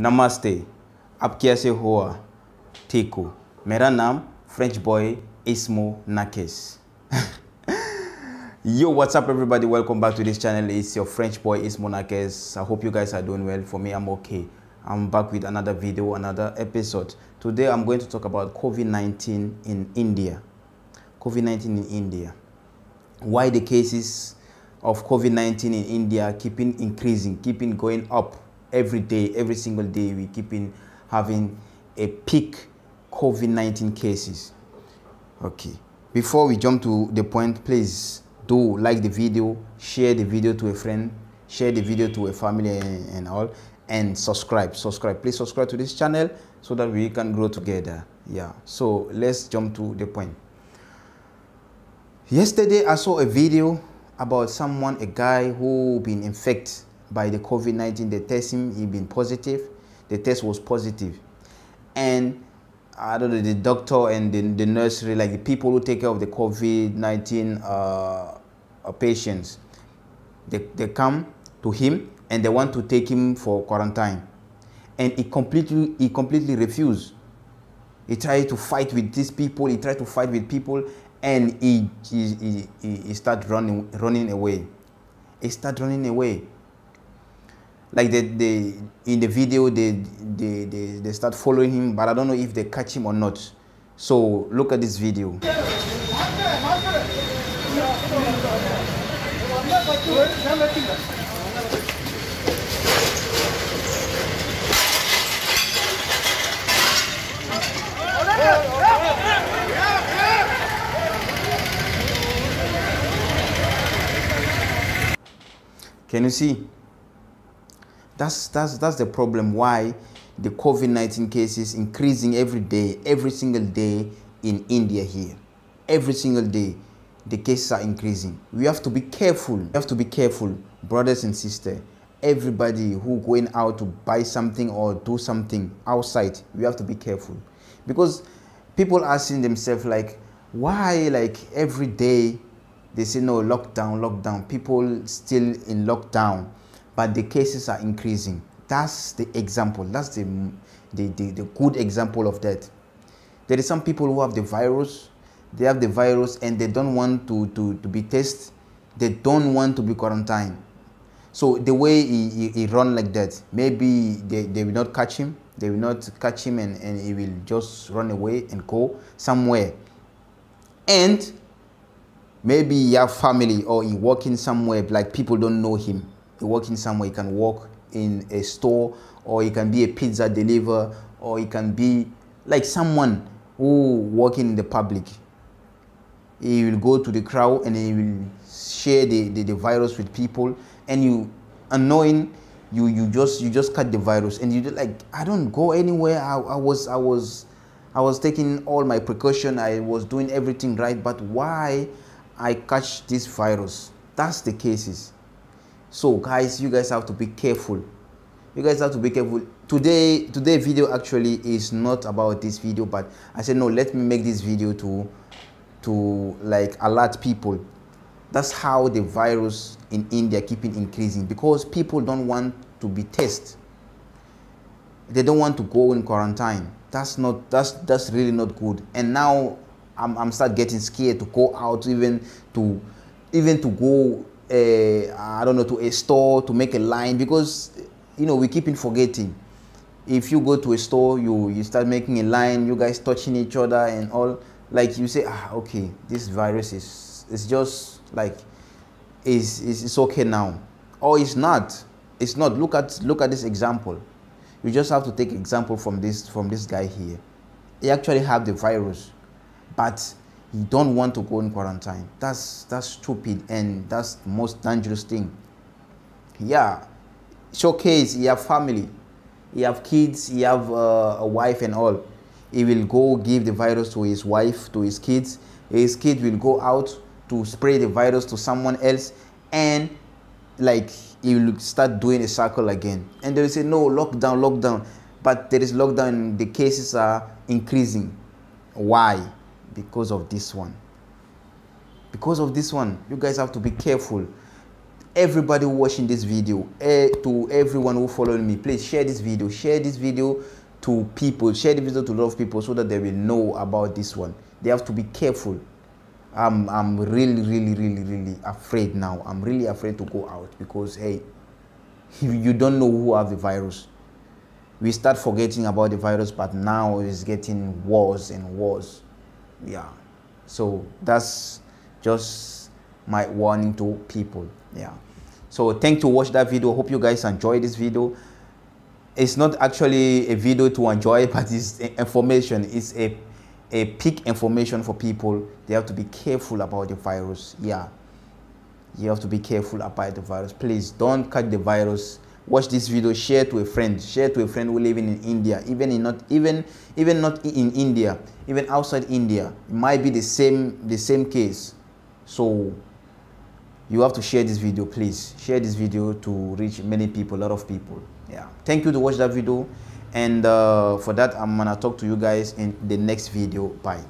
नमस्ते आप कैसे se ठीक Tiku. मेरा नाम फ्रेंच बॉय इसमो नाकेस yo what's up everybody welcome back to this channel it's your french boy is monakes i hope you guys are doing well for me i'm okay i'm back with another video another episode today i'm going to talk about covid-19 in india covid-19 in india why the cases of covid-19 in india keeping increasing keeping going up every day, every single day, we keep in having a peak COVID-19 cases. Okay. Before we jump to the point, please do like the video, share the video to a friend, share the video to a family and, and all, and subscribe. Subscribe. Please subscribe to this channel so that we can grow together. Yeah. So let's jump to the point. Yesterday, I saw a video about someone, a guy who been infected by the COVID-19. They test him, he been positive. The test was positive. And I don't know, the doctor and the, the nursery, like the people who take care of the COVID-19 uh, uh, patients, they, they come to him and they want to take him for quarantine. And he completely, he completely refused. He tried to fight with these people, he tried to fight with people, and he, he, he, he started running, running away. He started running away like they, they in the video they, they they they start following him but i don't know if they catch him or not so look at this video Can you see? That's, that's, that's the problem why the COVID-19 cases increasing every day, every single day in India here. Every single day, the cases are increasing. We have to be careful. We have to be careful, brothers and sisters. Everybody who going out to buy something or do something outside, we have to be careful. Because people asking themselves like, why like every day they say no lockdown, lockdown. People still in lockdown but the cases are increasing. That's the example. That's the, the, the, the good example of that. There is some people who have the virus, they have the virus and they don't want to, to, to be tested. They don't want to be quarantined. So the way he, he, he run like that, maybe they, they will not catch him. They will not catch him and, and he will just run away and go somewhere. And maybe he have family or he working somewhere like people don't know him you working somewhere, you can work in a store, or you can be a pizza deliver, or you can be like someone who working in the public. He will go to the crowd and he will share the, the, the virus with people, and you unknowing you you just you just cut the virus and you like I don't go anywhere. I, I was I was I was taking all my precaution. I was doing everything right, but why I catch this virus? That's the cases so guys you guys have to be careful you guys have to be careful today today video actually is not about this video but i said no let me make this video to to like alert people that's how the virus in india keeping increasing because people don't want to be tested they don't want to go in quarantine that's not that's that's really not good and now i'm, I'm start getting scared to go out even to even to go a, eh, I don't know, to a store to make a line because, you know, we keep in forgetting. If you go to a store, you, you start making a line, you guys touching each other and all, like you say, ah, okay, this virus is, it's just like, is it's, it's okay now. Or it's not. It's not. Look at, look at this example. You just have to take example from this, from this guy here. He actually have the virus, but you don't want to go in quarantine. That's that's stupid and that's the most dangerous thing. Yeah, showcase you have family, you have kids, you have uh, a wife and all. He will go give the virus to his wife, to his kids. His kid will go out to spread the virus to someone else, and like he will start doing a circle again. And they will say no lockdown, lockdown, but there is lockdown. The cases are increasing. Why? because of this one. Because of this one, you guys have to be careful. Everybody watching this video, eh, to everyone who following me, please share this video. Share this video to people. Share the video to a lot of people so that they will know about this one. They have to be careful. I'm, I'm really, really, really, really afraid now. I'm really afraid to go out because, hey, you don't know who have the virus we start forgetting about the virus, but now it's getting worse and worse. Yeah. So that's just my warning to people. Yeah. So thank you to watch that video. Hope you guys enjoy this video. It's not actually a video to enjoy, but it's information. It's a a peak information for people. They have to be careful about the virus. Yeah. You have to be careful about the virus. Please don't catch the virus watch this video share to a friend share to a friend who living in india even in not even even not in india even outside india it might be the same the same case so you have to share this video please share this video to reach many people a lot of people yeah thank you to watch that video and uh, for that i'm gonna talk to you guys in the next video bye